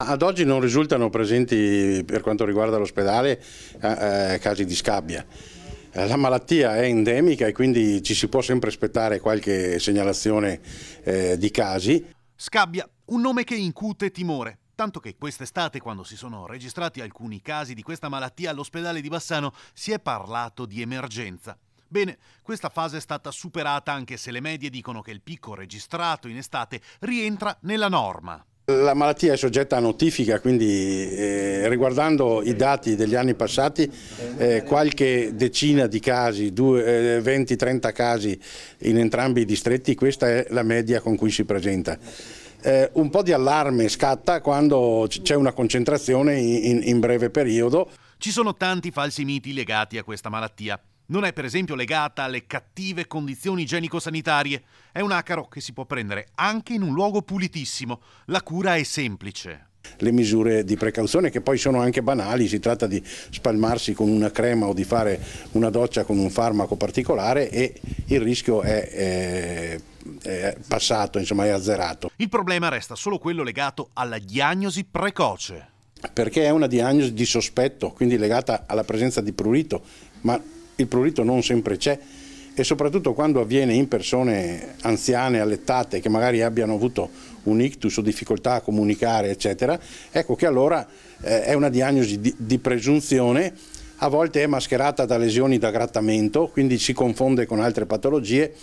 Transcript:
Ad oggi non risultano presenti per quanto riguarda l'ospedale eh, eh, casi di scabbia. Eh, la malattia è endemica e quindi ci si può sempre aspettare qualche segnalazione di casi. Scabbia, un nome che incute timore. Tanto che quest'estate, quando si sono registrati alcuni casi di questa malattia all'ospedale di Bassano, si è parlato di emergenza. Bene, questa fase è stata superata anche se le medie dicono che il picco registrato in estate rientra nella norma. La malattia è soggetta a notifica, quindi eh, riguardando i dati degli anni passati, eh, qualche decina di casi, eh, 20-30 casi in entrambi i distretti, questa è la media con cui si presenta. Eh, un po' di allarme scatta quando c'è una concentrazione in, in breve periodo. Ci sono tanti falsi miti legati a questa malattia non è per esempio legata alle cattive condizioni igienico-sanitarie. È un acaro che si può prendere anche in un luogo pulitissimo. La cura è semplice le misure di precauzione che poi sono anche banali, si tratta di spalmarsi con una crema o di fare una doccia con un farmaco particolare e il rischio è, è, eh, è passato, insomma è azzerato. Il problema resta solo quello legato alla diagnosi precoce. Perché è una diagnosi di sospetto, quindi legata alla presenza di prurito, ma il prurito non sempre c'è e soprattutto quando avviene in persone anziane, allettate, che magari abbiano avuto un ictus o difficoltà a comunicare, eccetera, ecco che allora eh, è una diagnosi di, di presunzione, a volte è mascherata da lesioni da grattamento, quindi si confonde con altre patologie